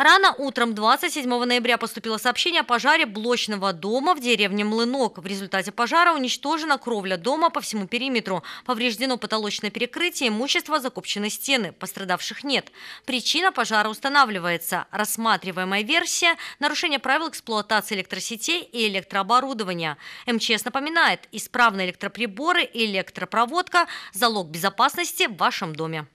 Рано утром 27 ноября поступило сообщение о пожаре блочного дома в деревне Млынок. В результате пожара уничтожена кровля дома по всему периметру. Повреждено потолочное перекрытие, имущество закопчены стены. Пострадавших нет. Причина пожара устанавливается. Рассматриваемая версия – нарушение правил эксплуатации электросетей и электрооборудования. МЧС напоминает, исправные электроприборы и электропроводка – залог безопасности в вашем доме.